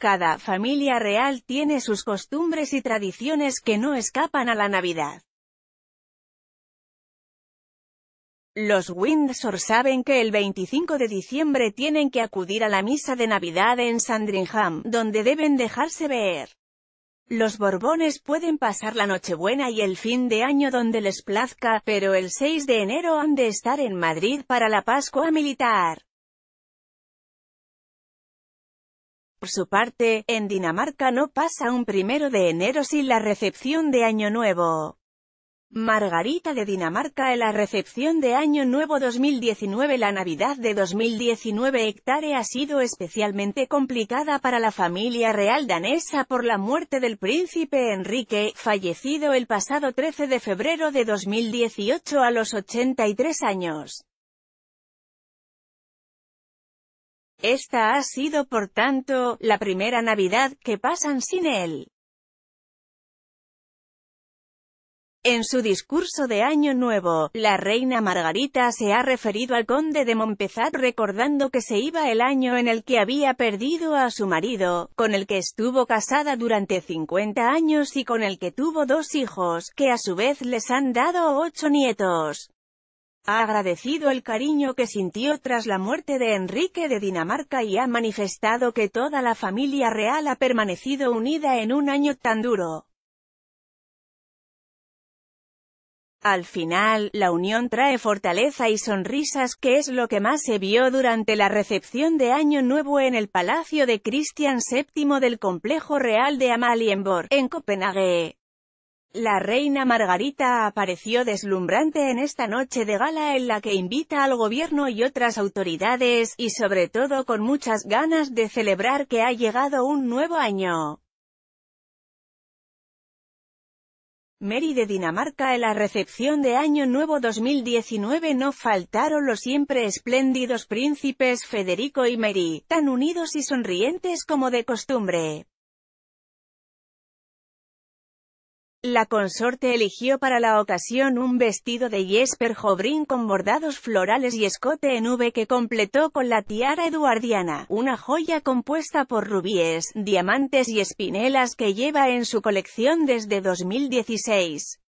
Cada familia real tiene sus costumbres y tradiciones que no escapan a la Navidad. Los Windsor saben que el 25 de diciembre tienen que acudir a la misa de Navidad en Sandringham, donde deben dejarse ver. Los Borbones pueden pasar la Nochebuena y el fin de año donde les plazca, pero el 6 de enero han de estar en Madrid para la Pascua Militar. Por su parte, en Dinamarca no pasa un primero de enero sin la recepción de Año Nuevo. Margarita de Dinamarca en la recepción de Año Nuevo 2019 La Navidad de 2019 hectare ha sido especialmente complicada para la familia real danesa por la muerte del príncipe Enrique, fallecido el pasado 13 de febrero de 2018 a los 83 años. Esta ha sido por tanto, la primera Navidad que pasan sin él. En su discurso de Año Nuevo, la reina Margarita se ha referido al conde de Montpezat recordando que se iba el año en el que había perdido a su marido, con el que estuvo casada durante 50 años y con el que tuvo dos hijos, que a su vez les han dado ocho nietos. Ha agradecido el cariño que sintió tras la muerte de Enrique de Dinamarca y ha manifestado que toda la familia real ha permanecido unida en un año tan duro. Al final, la unión trae fortaleza y sonrisas, que es lo que más se vio durante la recepción de Año Nuevo en el Palacio de Cristian VII del Complejo Real de Amalienborg, en Copenhague. La reina Margarita apareció deslumbrante en esta noche de gala en la que invita al gobierno y otras autoridades, y sobre todo con muchas ganas de celebrar que ha llegado un nuevo año. Mary de Dinamarca En la recepción de Año Nuevo 2019 no faltaron los siempre espléndidos príncipes Federico y Mary, tan unidos y sonrientes como de costumbre. La consorte eligió para la ocasión un vestido de Jesper Jobrin con bordados florales y escote en V que completó con la tiara eduardiana, una joya compuesta por rubíes, diamantes y espinelas que lleva en su colección desde 2016.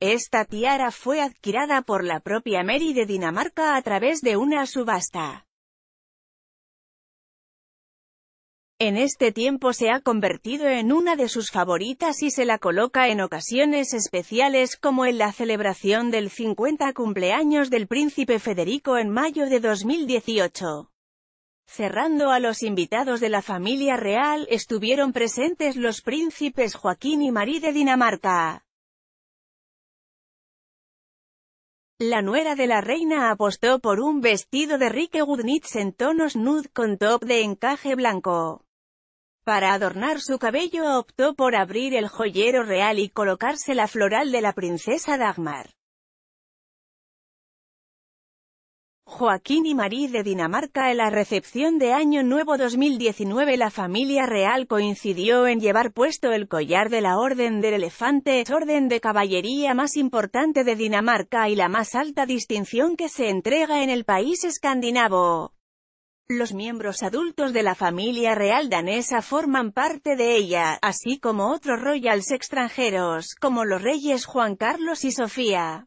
Esta tiara fue adquirida por la propia Mary de Dinamarca a través de una subasta. En este tiempo se ha convertido en una de sus favoritas y se la coloca en ocasiones especiales como en la celebración del 50 cumpleaños del príncipe Federico en mayo de 2018. Cerrando a los invitados de la familia real, estuvieron presentes los príncipes Joaquín y María de Dinamarca. La nuera de la reina apostó por un vestido de Rike Gudnitz en tonos nude con top de encaje blanco. Para adornar su cabello optó por abrir el joyero real y colocarse la floral de la princesa Dagmar. Joaquín y Marí de Dinamarca En la recepción de Año Nuevo 2019 la familia real coincidió en llevar puesto el collar de la Orden del Elefante, orden de caballería más importante de Dinamarca y la más alta distinción que se entrega en el país escandinavo. Los miembros adultos de la familia real danesa forman parte de ella, así como otros royals extranjeros, como los reyes Juan Carlos y Sofía.